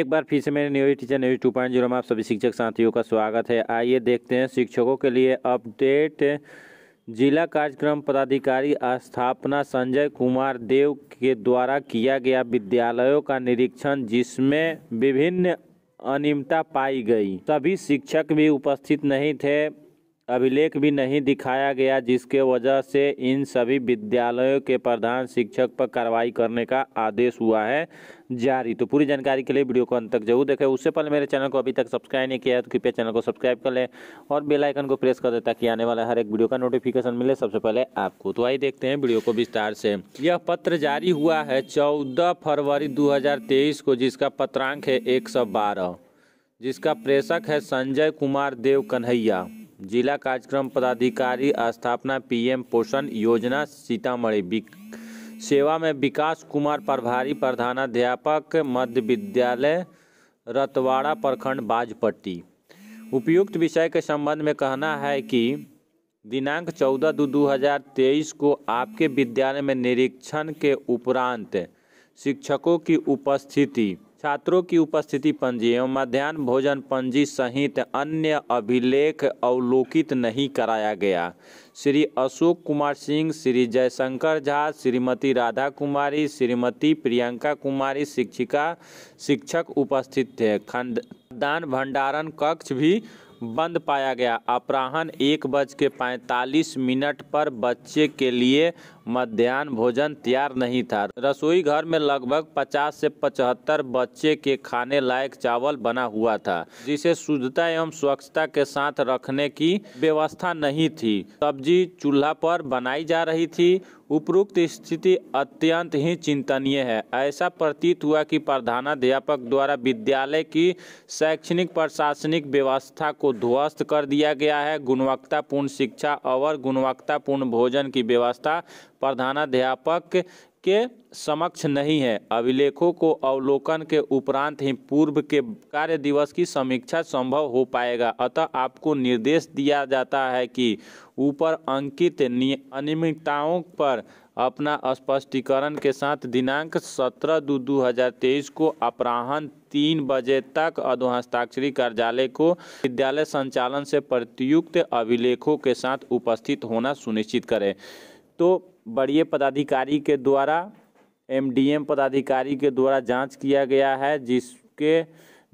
एक बार फिर से मेरे news teacher news two point zero में आप सभी शिक्षक साथियों का स्वागत है आइए देखते हैं शिक्षकों के लिए अपडेट जिला कार्यक्रम पदाधिकारी स्थापना संजय कुमार देव के द्वारा किया गया विद्यालयों का निरीक्षण जिसमें विभिन्न अनियमितता पाई गई सभी शिक्षक भी उपस्थित नहीं थे अभिलेख भी नहीं दिखाया गया जिसके वजह से इन सभी विद्यालयों के प्रधान शिक्षक पर कार्रवाई करने का आदेश हुआ है जारी तो पूरी जानकारी के लिए वीडियो को अंत तक जरूर देखें उससे पहले मेरे चैनल को अभी तक सब्सक्राइब नहीं किया है तो कृपया चैनल को सब्सक्राइब कर लें और बेल आइकन को प्रेस कर दें ताकि आने वाला हर एक वीडियो का नोटिफिकेशन मिले सबसे पहले आपको तो आई देखते हैं वीडियो को विस्तार से यह पत्र जारी हुआ है चौदह फरवरी दो को जिसका पत्रांक है एक जिसका प्रेषक है संजय कुमार देव कन्हैया जिला कार्यक्रम पदाधिकारी स्थापना पीएम पोषण योजना सीतामढ़ी सेवा में विकास कुमार प्रभारी प्रधानाध्यापक मध्य विद्यालय रतवाड़ा प्रखंड बाजपट्टी उपयुक्त विषय के संबंध में कहना है कि दिनांक चौदह दो दो हज़ार तेईस को आपके विद्यालय में निरीक्षण के उपरांत शिक्षकों की उपस्थिति छात्रों की उपस्थिति पंजी एवं मध्यान्ह भोजन पंजी सहित अन्य अभिलेख अवलोकित नहीं कराया गया श्री अशोक कुमार सिंह श्री जयशंकर झा श्रीमती राधा कुमारी श्रीमती प्रियंका कुमारी शिक्षिका शिक्षक उपस्थित थे खंड दान भंडारण कक्ष भी बंद पाया गया अपराहन एक बज के पैंतालीस मिनट पर बच्चे के लिए मध्यान्ह भोजन तैयार नहीं था रसोई घर में लगभग 50 से 75 बच्चे के खाने लायक चावल बना हुआ था जिसे शुद्धता एवं स्वच्छता के साथ रखने की व्यवस्था नहीं थी सब्जी चूल्हा पर बनाई जा रही थी उपरोक्त स्थिति अत्यंत ही चिंतनीय है ऐसा प्रतीत हुआ कि प्रधानाध्यापक द्वारा विद्यालय की शैक्षणिक प्रशासनिक व्यवस्था को ध्वस्त कर दिया गया है गुणवत्तापूर्ण शिक्षा और गुणवत्तापूर्ण भोजन की व्यवस्था प्रधानाध्यापक के समक्ष नहीं है अभिलेखों को अवलोकन के उपरांत ही पूर्व के कार्य दिवस की समीक्षा संभव हो पाएगा अतः आपको निर्देश दिया जाता है कि ऊपर अंकित अनियमितताओं पर अपना स्पष्टीकरण के साथ दिनांक सत्रह दो 2023 हज़ार तेईस को अपराहन तीन बजे तक अधोहस्ताक्षरी कार्यालय को विद्यालय संचालन से प्रतियुक्त अभिलेखों के साथ उपस्थित होना सुनिश्चित करें तो बड़े पदाधिकारी के द्वारा एमडीएम पदाधिकारी के द्वारा जांच किया गया है जिसके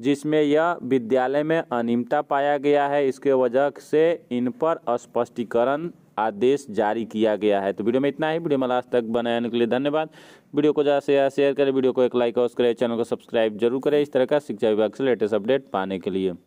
जिसमें यह विद्यालय में अनियमितता पाया गया है इसके वजह से इन पर स्पष्टीकरण आदेश जारी किया गया है तो वीडियो में इतना ही वीडियो में लास्ट तक बनाने के लिए धन्यवाद वीडियो को ज़्यादा से ज़्यादा शेयर करें वीडियो को एक लाइक और करें चैनल को सब्सक्राइब जरूर करें इस तरह का शिक्षा विभाग से लेटेस्ट अपडेट पाने के लिए